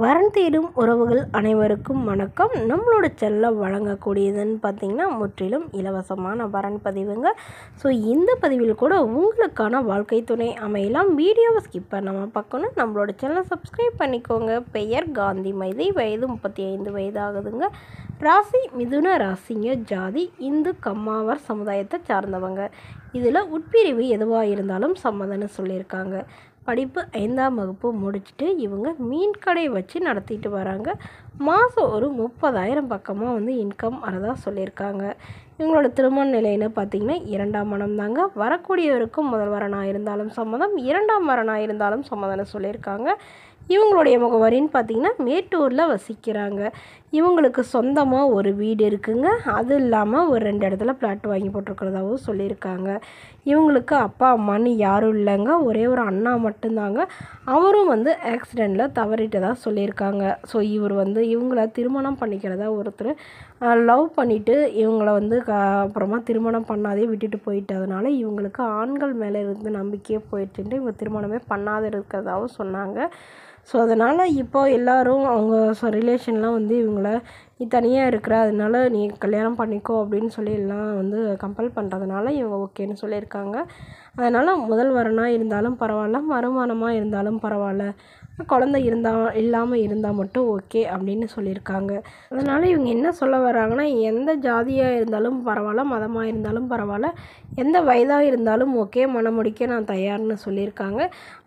வரம் தேடும் உறவுகள் அனைவருக்கும் வணக்கம் நம்மளோட செல்ல வழங்கக்கூடியதுன்னு பார்த்திங்கன்னா முற்றிலும் இலவசமான வரன் பதிவுங்க ஸோ இந்த பதிவில் கூட உங்களுக்கான வாழ்க்கை துணை அமையலாம் வீடியோவை ஸ்கிப் பண்ணாமல் பார்க்கணும் நம்மளோட சேனலை சப்ஸ்கிரைப் பண்ணிக்கோங்க பெயர் காந்தி மைதி வயது முப்பத்தி ஐந்து வயது ஆகுதுங்க ராசி மிதுன ராசிங்க ஜாதி இந்து கம்மாவர் சமுதாயத்தை சார்ந்தவங்க இதில் உட்பிரிவு எதுவாக இருந்தாலும் சம்மதம்னு சொல்லியிருக்காங்க படிப்பு ஐந்தாம் வகுப்பு முடிச்சுட்டு இவங்க மீன் கடை வச்சு நடத்திட்டு வராங்க மாதம் ஒரு முப்பதாயிரம் பக்கமாக வந்து இன்கம் வரதாக சொல்லியிருக்காங்க இவங்களோட திருமண நிலைன்னு பார்த்திங்கன்னா இரண்டாம் மனம் தாங்க வரக்கூடியவருக்கும் முதல் வரனாக இருந்தாலும் சம்மதம் இரண்டாம் வரனாக இருந்தாலும் சம்மதம்னு சொல்லியிருக்காங்க இவங்களுடைய முகவரின்னு பார்த்திங்கன்னா மேட்டூரில் வசிக்கிறாங்க இவங்களுக்கு சொந்தமாக ஒரு வீடு இருக்குங்க அது இல்லாமல் ஒரு ரெண்டு இடத்துல பிளாட் வாங்கி போட்டிருக்கிறதாகவும் சொல்லியிருக்காங்க இவங்களுக்கு அப்பா அம்மான்னு யாரும் இல்லைங்க ஒரே ஒரு அண்ணா மட்டும்தாங்க அவரும் வந்து ஆக்சிடெண்ட்டில் தவறிட்டதாக சொல்லியிருக்காங்க ஸோ இவர் வந்து இவங்கள திருமணம் பண்ணிக்கிறதா ஒருத்தர் லவ் பண்ணிவிட்டு இவங்களை வந்து க அப்புறமா திருமணம் பண்ணாதே விட்டுட்டு போயிட்டதுனால இவங்களுக்கு ஆண்கள் மேலே இருந்து நம்பிக்கையே போயிட்டு இவங்க திருமணமே பண்ணாத இருக்கிறதாகவும் சொன்னாங்க ஸோ அதனால் இப்போ எல்லோரும் அவங்க ரிலேஷன்லாம் வந்து இவங்கள நீ தனியாக இருக்கிற அதனால நீ கல்யாணம் பண்ணிக்கோ அப்படின்னு சொல்லி எல்லாம் வந்து கம்பல் பண்ணுறதுனால இவங்க ஓகேன்னு சொல்லியிருக்காங்க அதனால் முதல் வரனாக இருந்தாலும் பரவாயில்ல மறுமணமாக இருந்தாலும் பரவாயில்ல குழந்த இருந்தால் இல்லாமல் இருந்தால் மட்டும் ஓகே அப்படின்னு சொல்லியிருக்காங்க அதனால் இவங்க என்ன சொல்ல வராங்கன்னா எந்த ஜாதியாக இருந்தாலும் பரவாயில்ல மதமாக இருந்தாலும் பரவாயில்ல எந்த வயதாக இருந்தாலும் ஓகே மனமுடிக்க நான் தயார்னு சொல்லியிருக்காங்க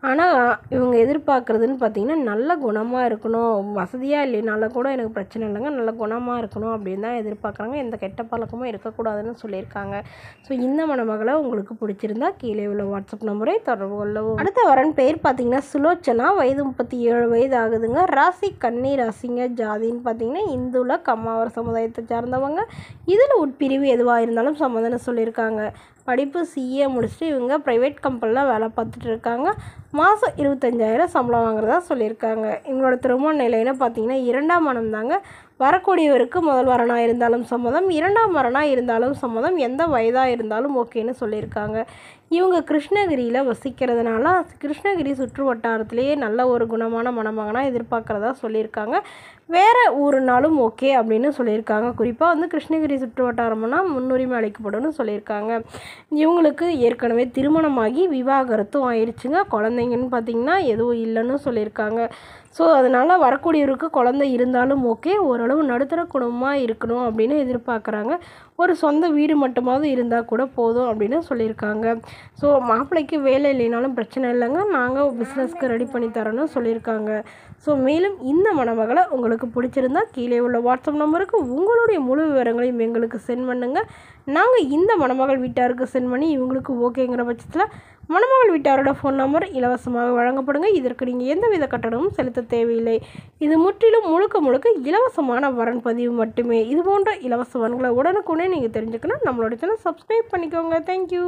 ஆனால் இவங்க எதிர்பார்க்குறதுன்னு பார்த்திங்கன்னா நல்ல குணமாக இருக்கணும் வசதியாக இல்லைனால கூட எனக்கு பிரச்சனை இல்லைங்க நல்ல குணமாக இருக்கணும் அப்படின்னு தான் எதிர்பார்க்குறாங்க எந்த கெட்ட பழக்கமும் இருக்கக்கூடாதுன்னு சொல்லியிருக்காங்க ஸோ இந்த மணமகளை உங்களுக்கு பிடிச்சிருந்தா கீழே உள்ள வாட்ஸ்அப் நம்பரை தொடர்பு கொள்ளவும் அடுத்த வரன் பேர் பார்த்திங்கன்னா சுலோச்சனா வயது முப்பது நாற்பத்தி ஏழு வயது ஆகுதுங்க ராசி கன்னி ராசிங்க ஜாதின்னு பார்த்தீங்கன்னா இந்துல கம்மாவர் சமுதாயத்தை சார்ந்தவங்க இதில் உட்பிரிவு எதுவாக இருந்தாலும் சம்மந்தம் சொல்லியிருக்காங்க படிப்பு சிஏ முடிச்சுட்டு இவங்க ப்ரைவேட் கம்பெனியில் வேலை பார்த்துட்டு இருக்காங்க மாதம் இருபத்தஞ்சாயிரம் சம்பளம் வாங்குறதா சொல்லியிருக்காங்க இவங்களோட திருமண நிலைன்னு பார்த்தீங்கன்னா இரண்டாம் மனம் தாங்க வரக்கூடியவருக்கு முதல் வரனாக இருந்தாலும் சம்மதம் இரண்டாம் வரனாக இருந்தாலும் சம்மதம் எந்த வயதாக இருந்தாலும் ஓகேன்னு சொல்லியிருக்காங்க இவங்க கிருஷ்ணகிரியில் வசிக்கிறதுனால கிருஷ்ணகிரி சுற்று வட்டாரத்திலேயே நல்ல ஒரு குணமான மணமகனாக எதிர்பார்க்குறதா சொல்லியிருக்காங்க வேறு ஊருனாலும் ஓகே அப்படின்னு சொல்லியிருக்காங்க குறிப்பாக வந்து கிருஷ்ணகிரி சுற்று வட்டாரம்னா முன்னுரிமை அளிக்கப்படும்னு சொல்லியிருக்காங்க இவங்களுக்கு ஏற்கனவே திருமணமாகி விவாகரத்தும் ஆயிடுச்சுங்க குழந்தைங்கன்னு பார்த்திங்கன்னா எதுவும் இல்லைன்னு சொல்லியிருக்காங்க ஸோ அதனால் வரக்கூடியவருக்கு குழந்தை இருந்தாலும் ஓகே ஒரு ஓரளவு நடுத்தர குடும்பமாக இருக்கணும் அப்படின்னு எதிர்பார்க்குறாங்க ஒரு சொந்த வீடு மட்டுமாவது இருந்தால் கூட போதும் அப்படின்னு சொல்லியிருக்காங்க ஸோ மாப்பிள்ளைக்கு வேலை இல்லைனாலும் பிரச்சனை இல்லைங்க நாங்கள் பிஸ்னஸ்க்கு ரெடி பண்ணி தரணும்னு சொல்லியிருக்காங்க ஸோ மேலும் இந்த மணமகளை உங்களுக்கு பிடிச்சிருந்தா கீழே உள்ள வாட்ஸ்அப் நம்பருக்கு உங்களுடைய முழு விவரங்களையும் எங்களுக்கு சென்ட் பண்ணுங்கள் நாங்கள் இந்த மணமகள் வீட்டாருக்கு சென்ட் பண்ணி இவங்களுக்கு ஓகேங்கிற பட்சத்தில் மணமகள் வீட்டாரோட ஃபோன் நம்பர் இலவசமாக வழங்கப்படுங்க இதற்கு நீங்கள் எந்தவித கட்டணமும் செலுத்த தேவையில்லை இது முற்றிலும் முழுக்க முழுக்க இலவசமாக முக்கியமான வரன் பதிவு மட்டுமே இது போன்ற இலவச வரன்களை உடனுக்குடனே நீங்கள் தெரிஞ்சுக்கணும் நம்மளோட சேனல் சப்ஸ்கிரைப் பண்ணிக்கோங்க தேங்க்யூ